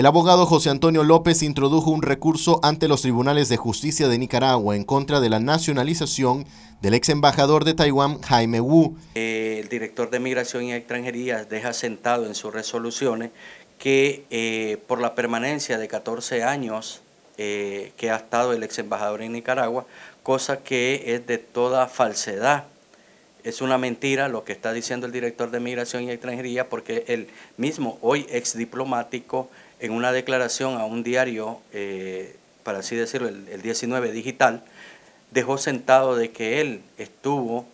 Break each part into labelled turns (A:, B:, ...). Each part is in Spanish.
A: El abogado José Antonio López introdujo un recurso ante los tribunales de justicia de Nicaragua en contra de la nacionalización del ex embajador de Taiwán, Jaime Wu.
B: El director de Migración y Extranjería deja sentado en sus resoluciones que eh, por la permanencia de 14 años eh, que ha estado el ex embajador en Nicaragua, cosa que es de toda falsedad. Es una mentira lo que está diciendo el director de Migración y Extranjería porque el mismo hoy ex diplomático en una declaración a un diario, eh, para así decirlo, el, 19 digital, dejó sentado de que él estuvo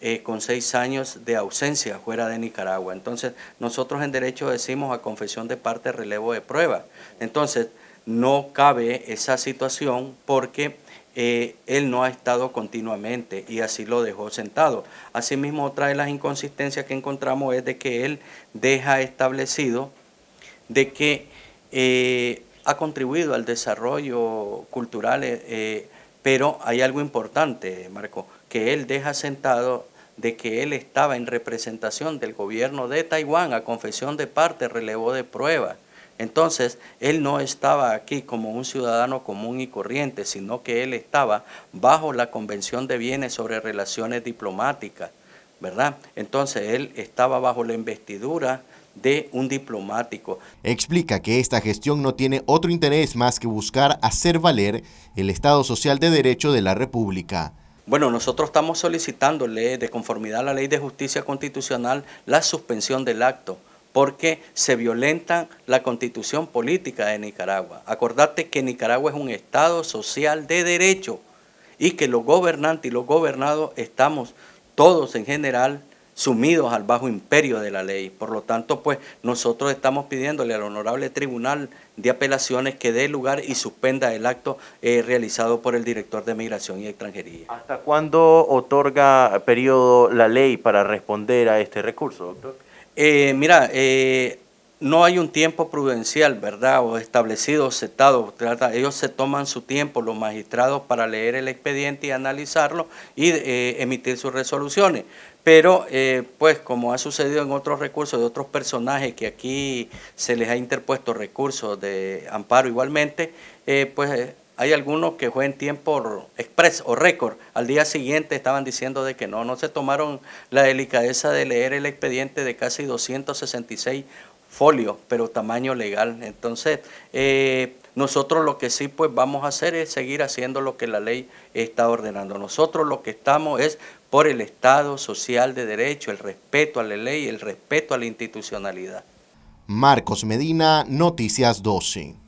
B: eh, con seis años de ausencia fuera de Nicaragua. Entonces, nosotros en derecho decimos a confesión de parte, relevo de prueba. Entonces, no cabe esa situación porque eh, él no ha estado continuamente y así lo dejó sentado. Asimismo, otra de las inconsistencias que encontramos es de que él deja establecido de que eh, ha contribuido al desarrollo cultural, eh, pero hay algo importante, Marco, que él deja sentado de que él estaba en representación del gobierno de Taiwán a confesión de parte, relevó de pruebas. Entonces, él no estaba aquí como un ciudadano común y corriente, sino que él estaba bajo la Convención de Bienes sobre Relaciones Diplomáticas, ¿verdad? Entonces, él estaba bajo la investidura de un diplomático.
A: Explica que esta gestión no tiene otro interés más que buscar hacer valer el Estado Social de Derecho de la República.
B: Bueno, nosotros estamos solicitándole, de conformidad a la Ley de Justicia Constitucional, la suspensión del acto porque se violenta la constitución política de Nicaragua. Acordate que Nicaragua es un Estado social de derecho y que los gobernantes y los gobernados estamos todos en general sumidos al bajo imperio de la ley. Por lo tanto, pues nosotros estamos pidiéndole al honorable tribunal de apelaciones que dé lugar y suspenda el acto eh, realizado por el director de Migración y Extranjería.
A: ¿Hasta cuándo otorga periodo la ley para responder
B: a este recurso, doctor? Eh, mira, eh, no hay un tiempo prudencial, ¿verdad? O establecido, o setado. ellos se toman su tiempo, los magistrados, para leer el expediente y analizarlo y eh, emitir sus resoluciones. Pero, pues, como ha sucedido en otros recursos de otros personajes que aquí se les ha interpuesto recursos de amparo igualmente, pues hay algunos que fue en tiempo express o récord. Al día siguiente estaban diciendo de que no, no se tomaron la delicadeza de leer el expediente de casi 266 folios, pero tamaño legal. Entonces, eh, nosotros lo que sí pues vamos a hacer es seguir haciendo lo que la ley está ordenando. Nosotros lo que estamos es por el Estado social de derecho, el respeto a la ley, el respeto a la institucionalidad.
A: Marcos Medina, Noticias 12.